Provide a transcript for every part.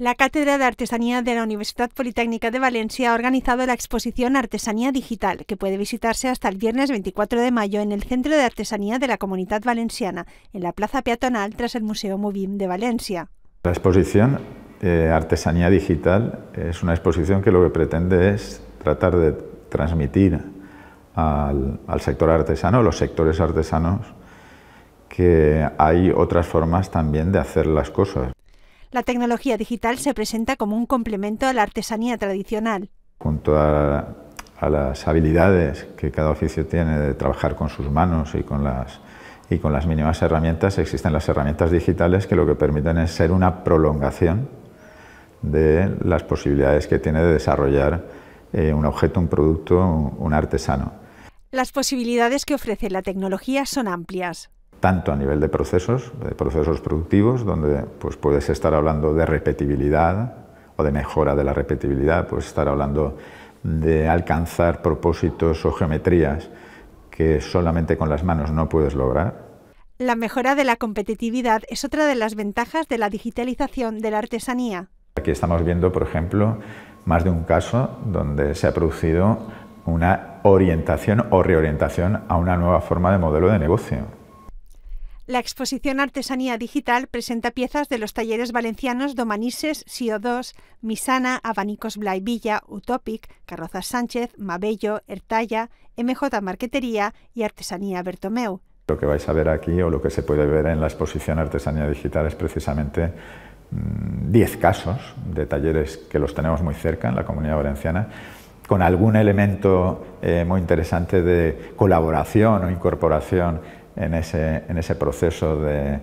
La Cátedra de Artesanía de la Universidad Politécnica de Valencia ha organizado la exposición Artesanía Digital, que puede visitarse hasta el viernes 24 de mayo en el Centro de Artesanía de la Comunidad Valenciana, en la plaza peatonal tras el Museo Movim de Valencia. La exposición eh, Artesanía Digital es una exposición que lo que pretende es tratar de transmitir al, al sector artesano, los sectores artesanos, que hay otras formas también de hacer las cosas. La tecnología digital se presenta como un complemento a la artesanía tradicional. Junto a, las habilidades que cada oficio tiene de trabajar con sus manos y con las y mínimas herramientas existen las herramientas digitales que lo que permiten es ser una prolongación de las posibilidades que tiene de desarrollar eh, un objeto, un producto, un artesano. Las posibilidades que ofrece la tecnología son amplias tanto a nivel de procesos, de procesos productivos, donde pues, puedes estar hablando de repetibilidad o de mejora de la repetibilidad, puedes estar hablando de alcanzar propósitos o geometrías que solamente con las manos no puedes lograr. La mejora de la competitividad es otra de las ventajas de la digitalización de la artesanía. Aquí estamos viendo, por ejemplo, más de un caso donde se ha producido una orientación o reorientación a una nueva forma de modelo de negocio la exposición Artesanía Digital presenta piezas de los talleres valencianos Domanises, SIO2, Misana, Abanicos Blaivilla, Utopic, Carrozas Sánchez, Mabello, Ertalla, MJ Marquetería y Artesanía Bertomeu. Lo que vais a ver aquí o lo que se puede ver en la exposición Artesanía Digital es precisamente 10 mm, casos de talleres que los tenemos muy cerca en la comunidad valenciana con algún elemento eh, muy interesante de colaboración o incorporación en ese, en ese proceso de,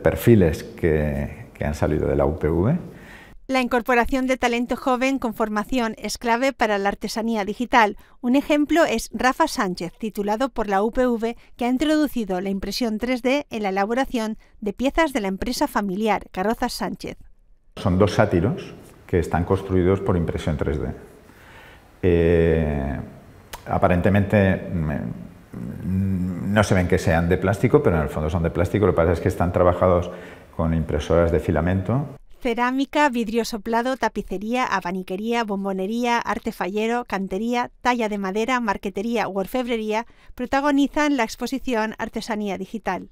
perfiles que, han salido de la UPV. La incorporación de talento joven con formación es clave para la artesanía digital. Un ejemplo es Rafa Sánchez, titulado por la UPV, que ha introducido la impresión 3D en la elaboración de piezas de la empresa familiar Carrozas Sánchez. Son dos sátiros que están construidos por impresión 3D. Eh, aparentemente no se ven que sean de plástico, pero en el fondo son de plástico, lo que pasa es que están trabajados con impresoras de filamento. Cerámica, vidrio soplado, tapicería, abaniquería, bombonería, arte fallero, cantería, talla de madera, marquetería u orfebrería protagonizan la exposición Artesanía Digital.